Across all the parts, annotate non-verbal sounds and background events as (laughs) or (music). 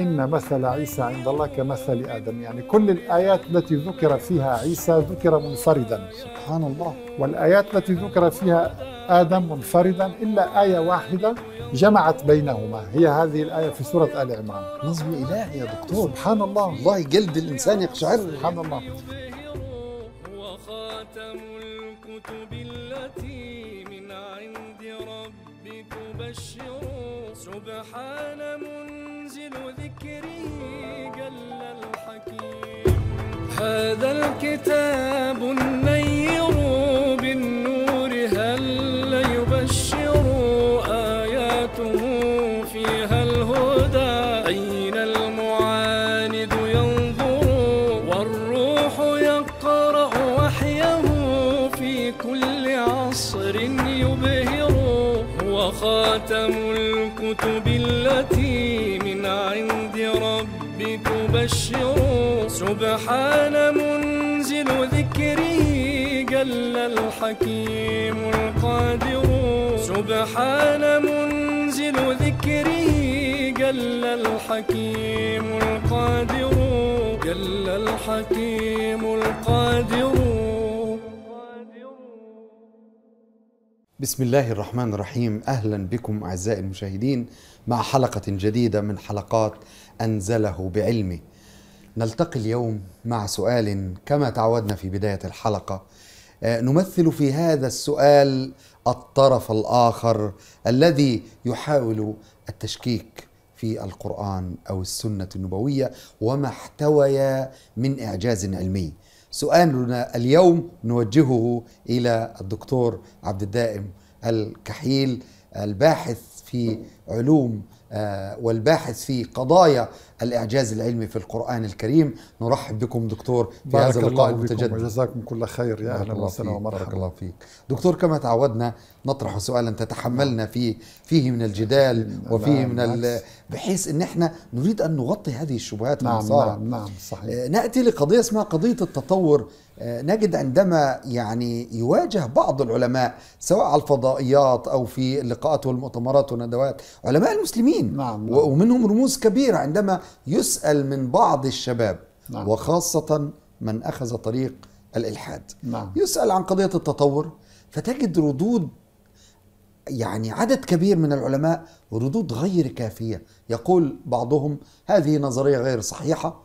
إن مثل عيسى عند الله كمثل آدم يعني كل الآيات التي ذكر فيها عيسى ذكر منفردا سبحان الله والآيات التي ذكر فيها آدم منفردا إلا آية واحدة جمعت بينهما هي هذه الآية في سورة آل عمران نظم إلهي يا دكتور سبحان الله والله جلد الإنسان يقشعر سبحان الله وخاتم الكتب التي من عند ربك بشرون سبحان منزل ذكره جل الحكيم هذا الكتاب النير والشيوخ سبحان منزل ذكره جل الحكيم القادر سبحان منزل ذكره جل الحكيم القادر جل الحكيم القادر بسم الله الرحمن الرحيم اهلا بكم اعزائي المشاهدين مع حلقه جديده من حلقات انزله بعلمه نلتقي اليوم مع سؤال كما تعودنا في بداية الحلقة آه، نمثل في هذا السؤال الطرف الآخر الذي يحاول التشكيك في القرآن أو السنة النبوية وما احتويا من إعجاز علمي سؤالنا اليوم نوجهه إلى الدكتور عبد الدائم الكحيل الباحث في علوم آه، والباحث في قضايا الإعجاز العلمي في القرآن الكريم نرحب بكم دكتور في هذا اللقاء المتجدد جزاكم كل خير يا أهلا وسهلا ومرحبا بارك الله فيك دكتور كما تعودنا نطرح سؤالا تتحملنا فيه فيه من الجدال نعم. وفيه من بحيث ان احنا نريد ان نغطي هذه الشبهات نعم نعم نعم صحيح آه، ناتي لقضيه اسمها قضيه التطور آه، نجد عندما يعني يواجه بعض العلماء سواء على الفضائيات او في اللقاءات والمؤتمرات والندوات علماء المسلمين نعم نعم. ومنهم رموز كبيره عندما يسال من بعض الشباب نعم. وخاصه من اخذ طريق الالحاد نعم. يسال عن قضيه التطور فتجد ردود يعني عدد كبير من العلماء ردود غير كافية يقول بعضهم هذه نظرية غير صحيحة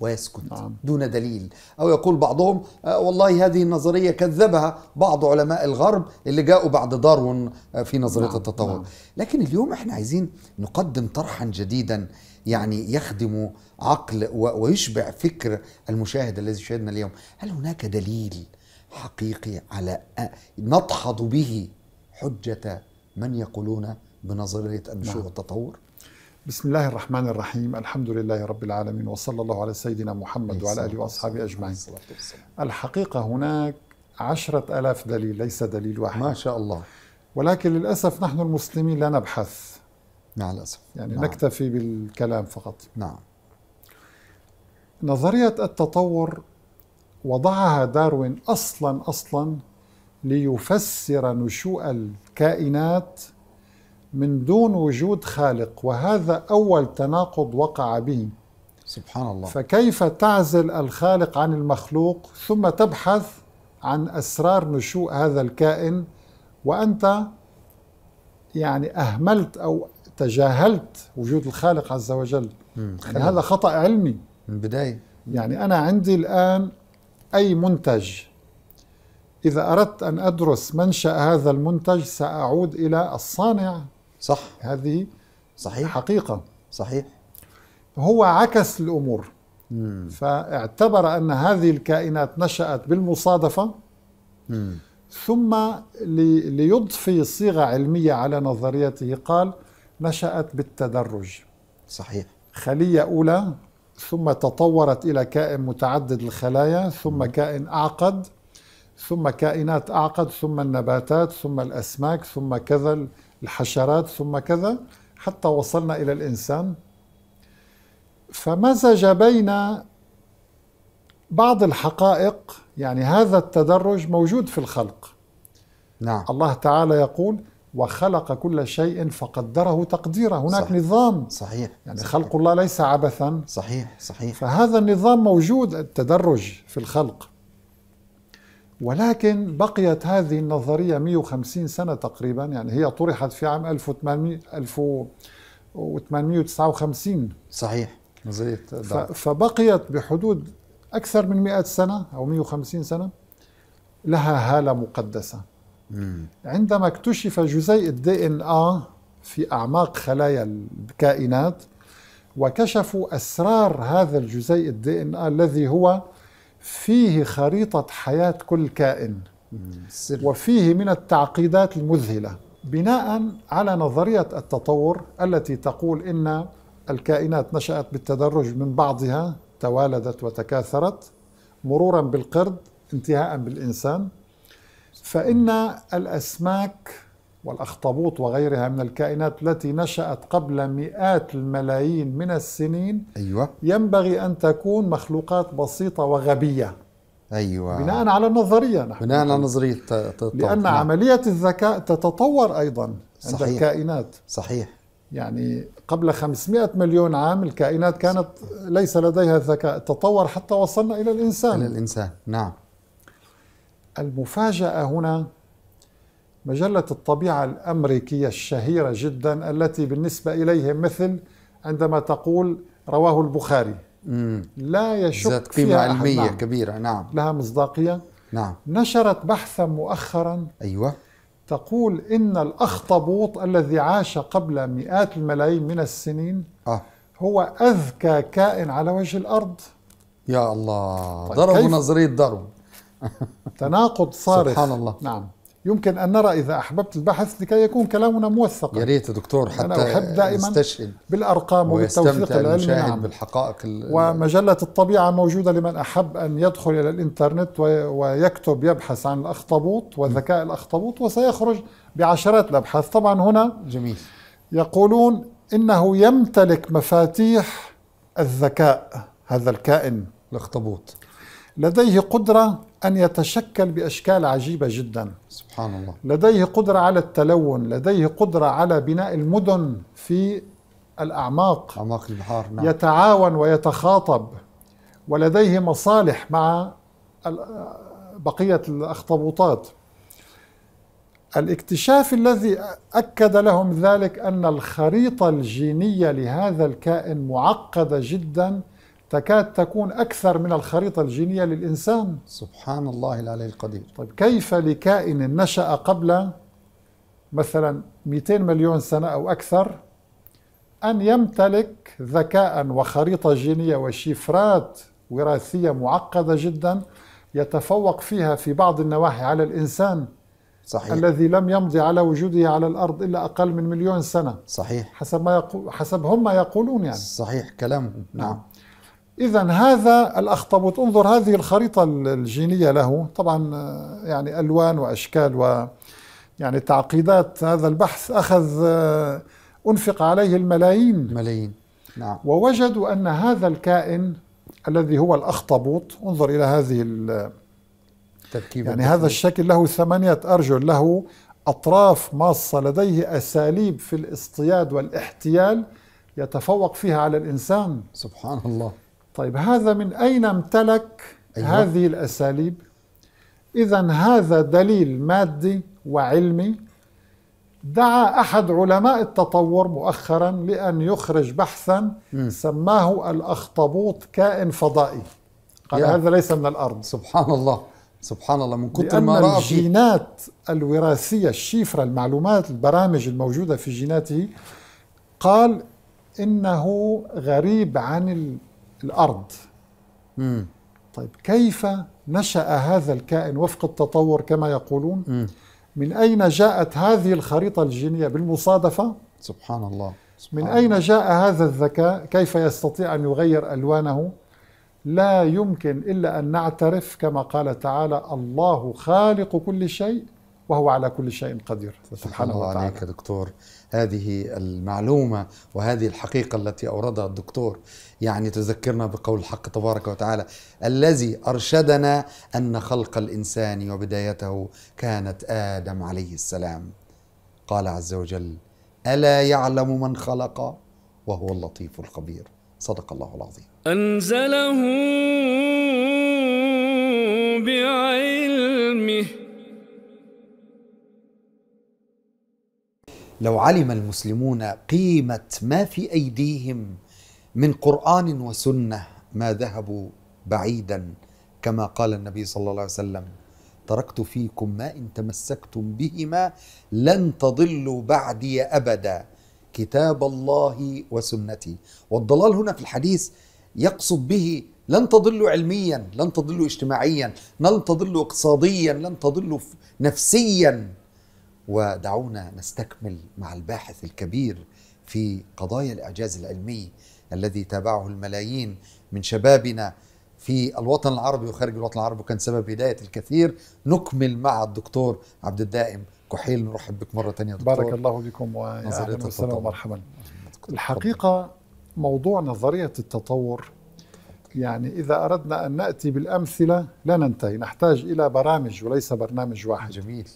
ويسكت نعم. دون دليل أو يقول بعضهم آه، والله هذه النظرية كذبها بعض علماء الغرب اللي جاءوا بعد داروين آه، في نظرية نعم. التطور نعم. لكن اليوم احنا عايزين نقدم طرحا جديدا يعني يخدم عقل ويشبع فكر المشاهد الذي شاهدنا اليوم هل هناك دليل حقيقي على آه، ندحض به حجة من يقولون بنظرية النشوء نعم. والتطور؟ بسم الله الرحمن الرحيم الحمد لله رب العالمين وصلى الله على سيدنا محمد وعلى آله وأصحابه أجمعين الحقيقة هناك عشرة ألاف دليل ليس دليل واحد ما شاء الله ولكن للأسف نحن المسلمين لا نبحث مع الأسف يعني نعم. نكتفي بالكلام فقط نعم نظرية التطور وضعها داروين أصلا أصلا ليفسر نشوء الكائنات من دون وجود خالق وهذا أول تناقض وقع به سبحان الله فكيف تعزل الخالق عن المخلوق ثم تبحث عن أسرار نشوء هذا الكائن وأنت يعني أهملت أو تجاهلت وجود الخالق عز وجل يعني هذا خطأ علمي من البداية يعني أنا عندي الآن أي منتج إذا أردت أن أدرس منشأ هذا المنتج سأعود إلى الصانع صح هذه صحيح حقيقة صحيح هو عكس الأمور مم. فاعتبر أن هذه الكائنات نشأت بالمصادفة مم. ثم لي ليضفي صيغة علمية على نظريته قال نشأت بالتدرج صحيح خلية أولى ثم تطورت إلى كائن متعدد الخلايا ثم مم. كائن أعقد ثم كائنات أعقد ثم النباتات ثم الأسماك ثم كذا الحشرات ثم كذا حتى وصلنا إلى الإنسان فمزج بين بعض الحقائق يعني هذا التدرج موجود في الخلق نعم الله تعالى يقول وخلق كل شيء فقدره تقديرا هناك صحيح. نظام صحيح يعني صحيح. خلق الله ليس عبثا صحيح صحيح فهذا النظام موجود التدرج في الخلق ولكن بقيت هذه النظرية 150 سنة تقريبا يعني هي طرحت في عام 1800 1859 صحيح نظريه فبقيت بحدود أكثر من 100 سنة أو 150 سنة لها هالة مقدسة مم. عندما اكتشف جزيء الدي ان آ إيه في أعماق خلايا الكائنات وكشفوا أسرار هذا الجزيء الدي ان آ إيه الذي هو فيه خريطة حياة كل كائن وفيه من التعقيدات المذهلة بناء على نظرية التطور التي تقول إن الكائنات نشأت بالتدرج من بعضها توالدت وتكاثرت مرورا بالقرد انتهاء بالإنسان فإن الأسماك والأخطبوط وغيرها من الكائنات التي نشأت قبل مئات الملايين من السنين أيوة. ينبغي أن تكون مخلوقات بسيطة وغبية أيوة. بناء على النظرية نحن بناء على نظرية لأن نعم. عملية الذكاء تتطور أيضا صحيح. عند الكائنات صحيح يعني قبل 500 مليون عام الكائنات كانت ليس لديها ذكاء تطور حتى وصلنا إلى الإنسان إلى الإنسان نعم المفاجأة هنا مجلة الطبيعة الأمريكية الشهيرة جدا التي بالنسبة إليهم مثل عندما تقول رواه البخاري مم. لا يشك ذات قيمة علمية نعم. كبيرة نعم لها مصداقية نعم نشرت بحثا مؤخرا أيوة تقول إن الأخطبوط الذي عاش قبل مئات الملايين من السنين آه. هو أذكى كائن على وجه الأرض يا الله طيب ضربوا نظرية ضرب (laughs) تناقض صارخ سبحان الله نعم يمكن أن نرى إذا أحببت البحث لكي يكون كلامنا موثقا يا ريت دكتور يعني حتى أنا أحب دائما نستشهد بالأرقام وبالتوثيق العلمي نعم بالحقائق ومجلة الطبيعة موجودة لمن أحب أن يدخل إلى الإنترنت ويكتب يبحث عن الأخطبوط وذكاء الأخطبوط وسيخرج بعشرات الأبحاث طبعا هنا جميل يقولون إنه يمتلك مفاتيح الذكاء هذا الكائن الأخطبوط لديه قدرة أن يتشكل بأشكال عجيبة جدا سبحان الله لديه قدرة على التلون لديه قدرة على بناء المدن في الأعماق أعماق البحار نعم. يتعاون ويتخاطب ولديه مصالح مع بقية الأخطبوطات الاكتشاف الذي أكد لهم ذلك أن الخريطة الجينية لهذا الكائن معقدة جداً تكاد تكون أكثر من الخريطة الجينية للإنسان سبحان الله العلي القدير طيب كيف لكائن نشأ قبل مثلا 200 مليون سنة أو أكثر أن يمتلك ذكاء وخريطة جينية وشفرات وراثية معقدة جدا يتفوق فيها في بعض النواحي على الإنسان صحيح. الذي لم يمضي على وجوده على الأرض إلا أقل من مليون سنة صحيح حسب, ما يقو... حسب هم ما يقولون يعني صحيح كلامهم نعم, نعم. إذا هذا الأخطبوط انظر هذه الخريطة الجينية له طبعا آه، يعني ألوان وأشكال و يعني تعقيدات هذا البحث أخذ آه، أنفق عليه الملايين ملايين نعم ووجدوا أن هذا الكائن الذي هو الأخطبوط انظر إلى هذه يعني التركيبة يعني التركيب. هذا الشكل له ثمانية أرجل له أطراف ماصة لديه أساليب في الاصطياد والاحتيال يتفوق فيها على الإنسان سبحان الله طيب هذا من أين امتلك أيوة. هذه الأساليب إذا هذا دليل مادي وعلمي دعا أحد علماء التطور مؤخرا لأن يخرج بحثا م. سماه الأخطبوط كائن فضائي قال هذا ليس من الأرض سبحان الله سبحان الله من كتر ما رأى الجينات الوراثية الشفرة المعلومات البرامج الموجودة في جيناته قال إنه غريب عن الأرض مم. طيب كيف نشأ هذا الكائن وفق التطور كما يقولون مم. من أين جاءت هذه الخريطة الجينية بالمصادفة سبحان الله سبحان من أين الله. جاء هذا الذكاء كيف يستطيع أن يغير ألوانه لا يمكن إلا أن نعترف كما قال تعالى الله خالق كل شيء وهو على كل شيء قدير سبحان الله وتعالى. عليك دكتور هذه المعلومة وهذه الحقيقة التي أوردها الدكتور يعني تذكرنا بقول الحق تبارك وتعالى الذي أرشدنا أن خلق الإنسان وبدايته كانت آدم عليه السلام قال عز وجل ألا يعلم من خلق وهو اللطيف الخبير صدق الله العظيم أنزله بعلمه لو علم المسلمون قيمة ما في أيديهم من قرآن وسنة ما ذهبوا بعيدا كما قال النبي صلى الله عليه وسلم تركت فيكم ما إن تمسكتم بهما لن تضلوا بعدي أبدا كتاب الله وسنتي والضلال هنا في الحديث يقصد به لن تضلوا علميا لن تضلوا اجتماعيا لن تضلوا اقتصاديا لن تضلوا نفسيا ودعونا نستكمل مع الباحث الكبير في قضايا الاعجاز العلمي الذي تابعه الملايين من شبابنا في الوطن العربي وخارج الوطن العربي وكان سبب بدايه الكثير نكمل مع الدكتور عبد الدائم كحيل نرحب بك مرة ثانية دكتور بارك الله بكم ونظريه التطور ومرحبا الحقيقة موضوع نظرية التطور يعني إذا أردنا أن نأتي بالأمثلة لا ننتهي نحتاج إلى برامج وليس برنامج واحد جميل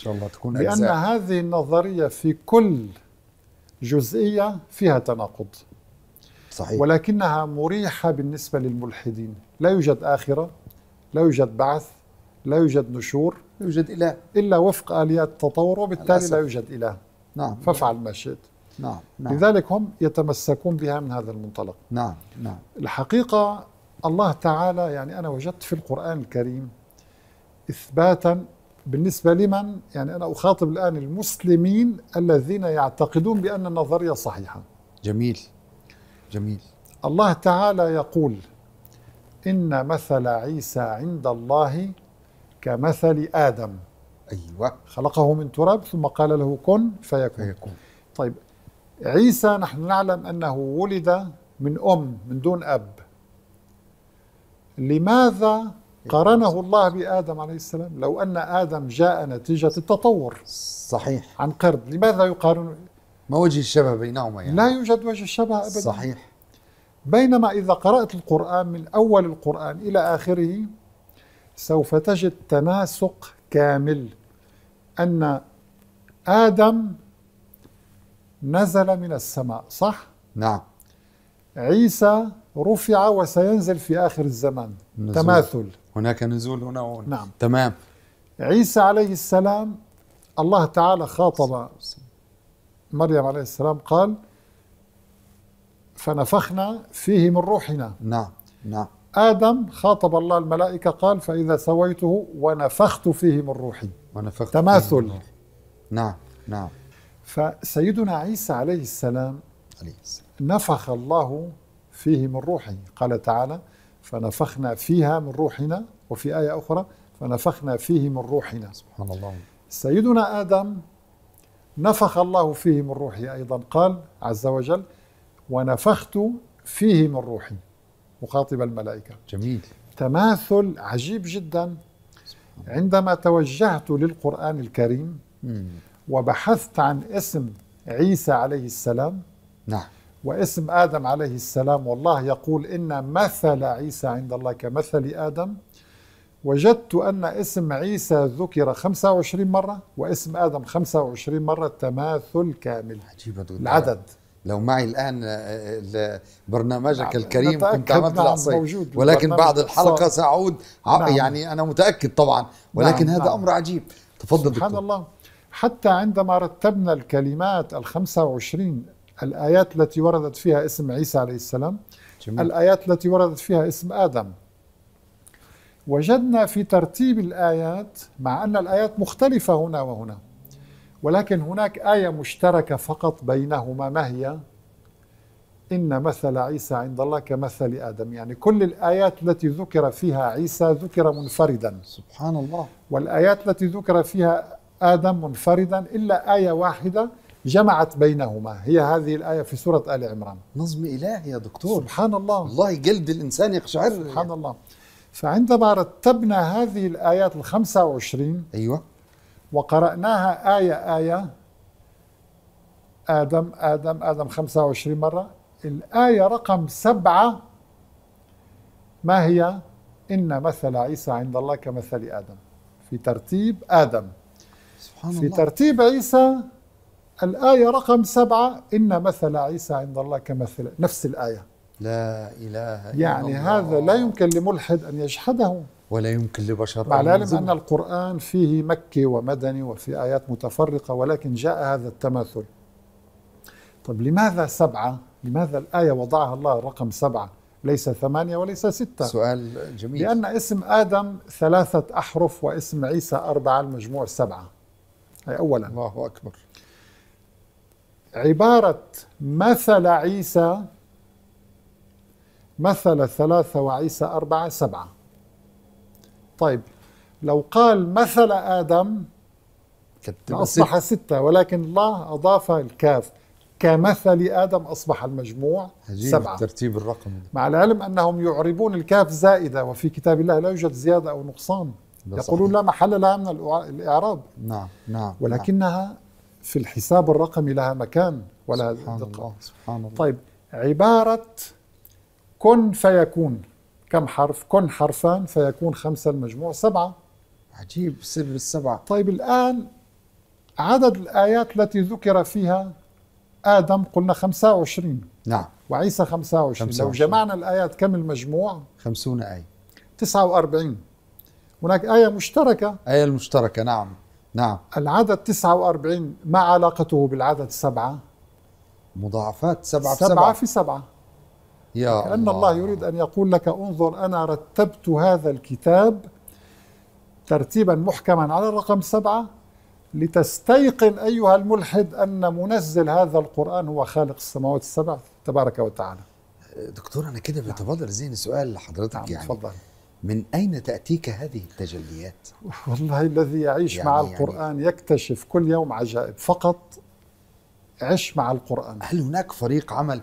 شاء الله تكون لأن أجزاء. هذه النظرية في كل جزئية فيها تناقض صحيح ولكنها مريحة بالنسبة للملحدين لا يوجد آخرة لا يوجد بعث لا يوجد نشور لا يوجد إله إلا وفق آليات التطور وبالتالي لا يوجد إله نعم فافعل ما شئت نعم. نعم لذلك هم يتمسكون بها من هذا المنطلق نعم نعم الحقيقة الله تعالى يعني أنا وجدت في القرآن الكريم إثباتا بالنسبة لمن يعني أنا أخاطب الآن المسلمين الذين يعتقدون بأن النظرية صحيحة جميل جميل الله تعالى يقول إن مثل عيسى عند الله كمثل آدم أيوة خلقه من تراب ثم قال له كن فيكون, فيكون. طيب عيسى نحن نعلم أنه ولد من أم من دون أب لماذا قارنه الله بآدم عليه السلام لو أن آدم جاء نتيجة التطور صحيح عن قرد لماذا يقارن ما وجه الشبه بينهما يعني لا يوجد وجه الشبه أبدا صحيح بينما إذا قرأت القرآن من أول القرآن إلى آخره سوف تجد تناسق كامل أن آدم نزل من السماء صح؟ نعم عيسى رفع وسينزل في آخر الزمان نزول. تماثل هناك نزول هنا وهنا نعم تمام عيسى عليه السلام الله تعالى خاطب مريم عليه السلام قال فنفخنا فيه من روحنا نعم نعم آدم خاطب الله الملائكة قال فإذا سويته ونفخت فيه من روحي ونفخت تماثل نعم نعم فسيدنا عيسى عليه السلام عليه السلام نفخ الله فيه من روحه قال تعالى فنفخنا فيها من روحنا وفي آية أخرى فنفخنا فيه من روحنا سبحان الله سيدنا آدم نفخ الله فيه من روحه أيضا قال عز وجل ونفخت فيه من روحي مخاطب الملائكة جميل تماثل عجيب جدا عندما توجهت للقرآن الكريم وبحثت عن اسم عيسى عليه السلام نعم واسم آدم عليه السلام والله يقول إن مثل عيسى عند الله كمثل آدم وجدت أن اسم عيسى ذكر 25 مرة واسم آدم 25 مرة تماثل كامل عجيبة العدد لو معي الآن آه، آه، برنامجك نعم الكريم كنت عملت نعم الإحصائية ولكن بعد الحلقة سأعود نعم يعني أنا متأكد طبعا ولكن نعم هذا نعم أمر عجيب تفضل سبحان دكتور. الله حتى عندما رتبنا الكلمات ال 25 الآيات التي وردت فيها اسم عيسى عليه السلام جميل. الآيات التي وردت فيها اسم آدم وجدنا في ترتيب الآيات مع أن الآيات مختلفة هنا وهنا ولكن هناك آية مشتركة فقط بينهما ما هي إن مثل عيسى عند الله كمثل آدم يعني كل الآيات التي ذكر فيها عيسى ذكر منفردا سبحان الله والآيات التي ذكر فيها آدم منفردا إلا آية واحدة جمعت بينهما هي هذه الآية في سورة آل عمران نظم إلهي يا دكتور سبحان الله والله جلد الإنسان يقشعر سبحان يعني. الله فعندما رتبنا هذه الآيات ال 25 أيوة وقرأناها آية آية آدم آدم آدم 25 مرة الآية رقم سبعة ما هي؟ إن مثل عيسى عند الله كمثل آدم في ترتيب آدم سبحان في الله. ترتيب عيسى الآية رقم سبعة إن مثل عيسى عند الله كمثل نفس الآية لا إله إلا يعني الله. هذا لا يمكن لملحد أن يجحده ولا يمكن لبشر مع العلم أن القرآن فيه مكي ومدني وفي آيات متفرقة ولكن جاء هذا التماثل طب لماذا سبعة؟ لماذا الآية وضعها الله رقم سبعة؟ ليس ثمانية وليس ستة سؤال جميل لأن اسم آدم ثلاثة أحرف واسم عيسى أربعة المجموع سبعة هي أولا الله أكبر عبارة مثل عيسى مثل ثلاثة وعيسى أربعة سبعة طيب لو قال مثل آدم أصبح ستة ولكن الله أضاف الكاف كمثل آدم أصبح المجموع سبعة الترتيب الرقمي مع العلم أنهم يعربون الكاف زائدة وفي كتاب الله لا يوجد زيادة أو نقصان يقولون صحيح. لا محل لها من الإعراب نعم نعم, نعم. ولكنها نعم. في الحساب الرقمي لها مكان ولها سبحان دقة الله. سبحان الله. طيب عبارة كن فيكون كم حرف كن حرفان فيكون خمسة المجموع سبعة عجيب سر السبعة طيب الآن عدد الآيات التي ذكر فيها آدم قلنا 25 نعم وعيسى 25, 25. لو جمعنا الآيات كم المجموع 50 آية 49 هناك آية مشتركة آية المشتركة نعم نعم العدد 49 ما علاقته بالعدد سبعة؟ مضاعفات سبعة في سبعة, سبعة في سبعة يا كأن الله. الله يريد أن يقول لك انظر أنا رتبت هذا الكتاب ترتيبا محكما على الرقم سبعة لتستيقن أيها الملحد أن منزل هذا القرآن هو خالق السماوات السبع تبارك وتعالى دكتور أنا كده نعم. بيتبادر ذهني سؤال لحضرتك نعم، يعني تفضل. من أين تأتيك هذه التجليات؟ والله الذي يعيش يعني مع يعني القرآن يعني يكتشف كل يوم عجائب فقط عش مع القرآن هل هناك فريق عمل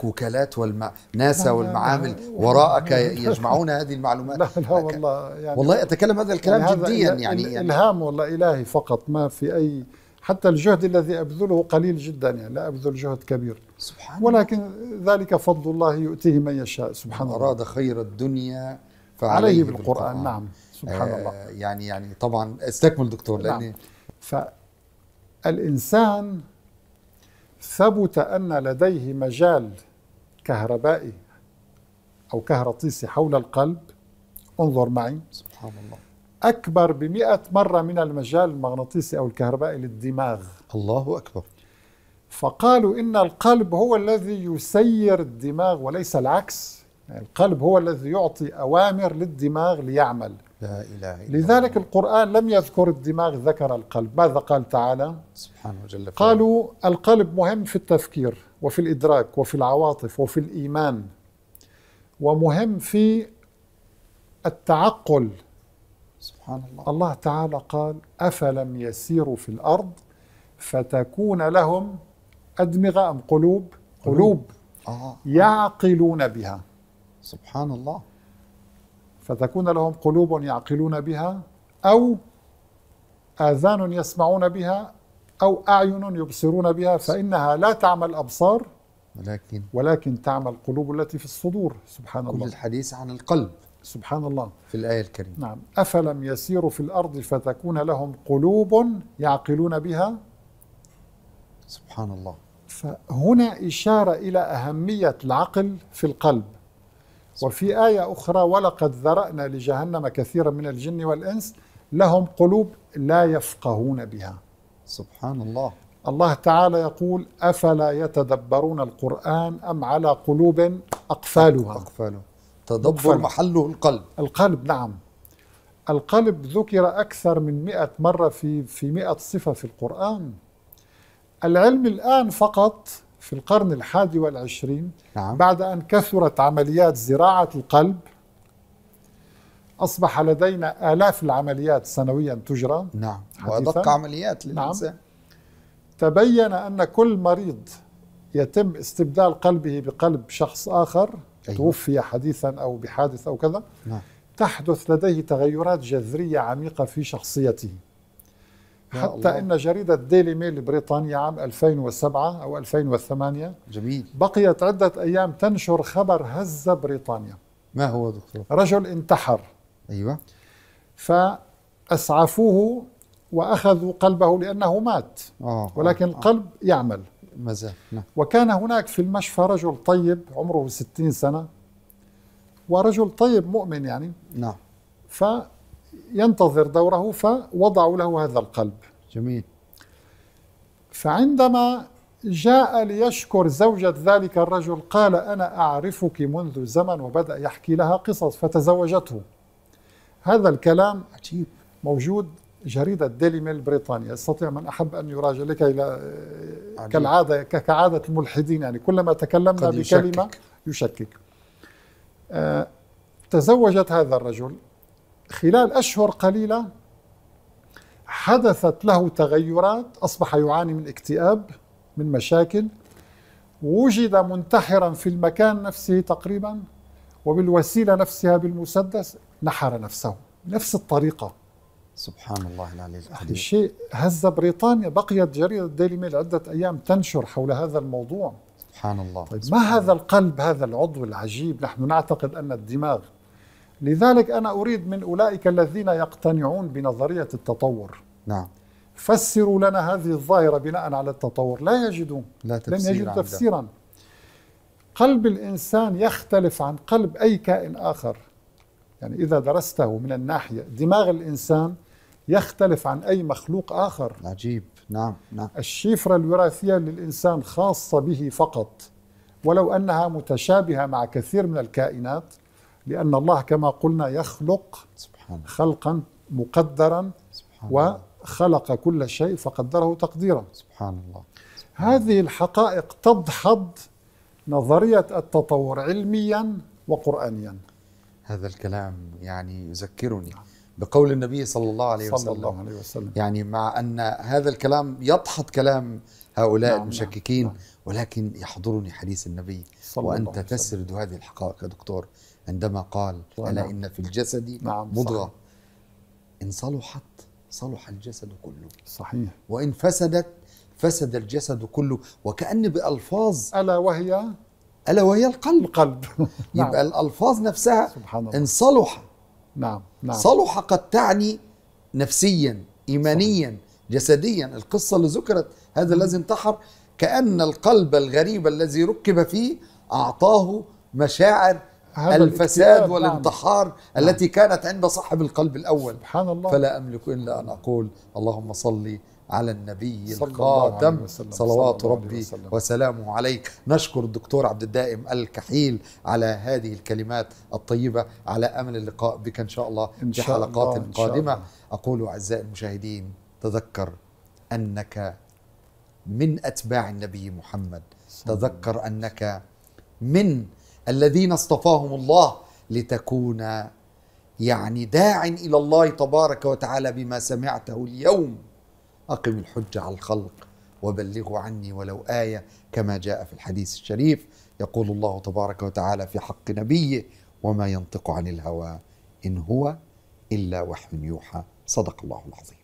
كوكالات والناسا والمع... والمعامل وراءك يجمعون هذه المعلومات؟ (laughs) لا لا والله يعني والله أتكلم هذا الكلام يعني جديا هذا يعني, يعني إلهام والله إلهي فقط ما في أي حتى الجهد الذي أبذله قليل جدا يعني لا أبذل جهد كبير سبحان ولكن ذلك فضل الله يؤتيه من يشاء سبحان الله أراد خير الدنيا فعليه بالقرآن, بالقرآن نعم سبحان آه الله يعني يعني طبعا استكمل دكتور نعم. لأن فالإنسان ثبت أن لديه مجال كهربائي أو كهرطيسي حول القلب انظر معي سبحان الله أكبر ب مرة من المجال المغناطيسي أو الكهربائي للدماغ الله أكبر فقالوا إن القلب هو الذي يسير الدماغ وليس العكس القلب هو الذي يعطي أوامر للدماغ ليعمل لا إله إلا لذلك الله. القرآن لم يذكر الدماغ ذكر القلب ماذا قال تعالى سبحانه وجل قالوا القلب مهم في التفكير وفي الإدراك وفي العواطف وفي الإيمان ومهم في التعقل سبحان الله الله تعالى قال أفلم يسيروا في الأرض فتكون لهم أدمغة أم قلوب قلوب, قلوب. آه. يعقلون بها سبحان الله فتكون لهم قلوب يعقلون بها أو آذان يسمعون بها أو أعين يبصرون بها فإنها لا تعمى الأبصار ولكن ولكن تعمى القلوب التي في الصدور سبحان كل الله الحديث عن القلب سبحان الله في الآية الكريمة نعم أفلم يسيروا في الأرض فتكون لهم قلوب يعقلون بها سبحان الله فهنا إشارة إلى أهمية العقل في القلب وفي آية أخرى ولقد ذرأنا لجهنم كثيرا من الجن والإنس لهم قلوب لا يفقهون بها سبحان الله الله تعالى يقول أفلا يتدبرون القرآن أم على قلوب أقفالها أقفاله تدبر أقفاله. محله القلب القلب نعم القلب ذكر أكثر من مئة مرة في, في مئة صفة في القرآن العلم الآن فقط في القرن الحادي والعشرين نعم. بعد أن كثرت عمليات زراعة القلب أصبح لدينا آلاف العمليات سنويا تجرى نعم وأدق عمليات نعم. للإنسان نعم. تبين أن كل مريض يتم استبدال قلبه بقلب شخص آخر أيوة. توفي حديثا أو بحادث أو كذا نعم. تحدث لديه تغيرات جذرية عميقة في شخصيته حتى الله. ان جريده ديلي ميل البريطانيه عام 2007 او 2008 جميل بقيت عده ايام تنشر خبر هز بريطانيا ما هو دكتور؟ رجل انتحر ايوه فاسعفوه واخذوا قلبه لانه مات آه ولكن أوه. آه. القلب آه. يعمل نعم. وكان هناك في المشفى رجل طيب عمره 60 سنه ورجل طيب مؤمن يعني نعم ينتظر دوره فوضعوا له هذا القلب جميل فعندما جاء ليشكر زوجة ذلك الرجل قال أنا أعرفك منذ زمن وبدأ يحكي لها قصص فتزوجته هذا الكلام عجيب موجود جريدة ديلي ميل بريطانيا يستطيع من أحب أن يراجع لك إلى كالعادة كعادة الملحدين يعني كلما تكلمنا بكلمة يشكك, يشكك. آه تزوجت هذا الرجل خلال أشهر قليلة حدثت له تغيرات أصبح يعاني من اكتئاب من مشاكل وجد منتحرا في المكان نفسه تقريبا وبالوسيلة نفسها بالمسدس نحر نفسه نفس الطريقة سبحان الله العلي العظيم الشيء هز بريطانيا بقيت جريدة ديلي ميل عدة أيام تنشر حول هذا الموضوع سبحان الله طيب سبحان ما الله. هذا القلب هذا العضو العجيب نحن نعتقد أن الدماغ لذلك أنا أريد من أولئك الذين يقتنعون بنظرية التطور نعم فسروا لنا هذه الظاهرة بناء على التطور لا يجدون لا لم يجدوا تفسيرا قلب الإنسان يختلف عن قلب أي كائن آخر يعني إذا درسته من الناحية دماغ الإنسان يختلف عن أي مخلوق آخر عجيب نعم نعم الشفرة الوراثية للإنسان خاصة به فقط ولو أنها متشابهة مع كثير من الكائنات لأن الله كما قلنا يخلق سبحانه. خلقا مقدرا سبحانه. وخلق كل شيء فقدره تقديرا سبحان الله هذه الحقائق تدحض نظرية التطور علميا وقرآنيا هذا الكلام يعني يذكرني بقول النبي صلى الله عليه صلى وسلم الله عليه وسلم يعني مع أن هذا الكلام يدحض كلام هؤلاء نعم،, نعم المشككين نعم. ولكن يحضرني حديث النبي وأنت تسرد هذه الحقائق يا دكتور عندما قال ألا نعم. إن في الجسد نعم مضغة إن صلحت صلح الجسد كله صحيح وإن فسدت فسد الجسد كله وكأن بألفاظ ألا وهي ألا وهي القلب القلب (laughs) نعم. يبقى الألفاظ نفسها سبحان الله. إن صلح نعم نعم صلح قد تعني نفسيا إيمانيا صحيح. جسديا القصة اللي ذكرت هذا الذي انتحر كأن القلب الغريب الذي ركب فيه أعطاه مشاعر الفساد نعم. والانتحار نعم. التي كانت عند صاحب القلب الأول سبحان الله فلا أملك إلا أن أقول اللهم صلي على النبي القادم صلوات ربي وسلم. وسلامه عليك نشكر الدكتور عبد الدائم الكحيل على هذه الكلمات الطيبة على أمل اللقاء بك إن شاء الله إن شاء في حلقات الله. قادمة الله. أقول أعزائي المشاهدين تذكر أنك من أتباع النبي محمد تذكر أنك من الذين اصطفاهم الله لتكون يعني داع الى الله تبارك وتعالى بما سمعته اليوم اقم الحجه على الخلق وبلغوا عني ولو ايه كما جاء في الحديث الشريف يقول الله تبارك وتعالى في حق نبيه وما ينطق عن الهوى ان هو الا وحي يوحى صدق الله العظيم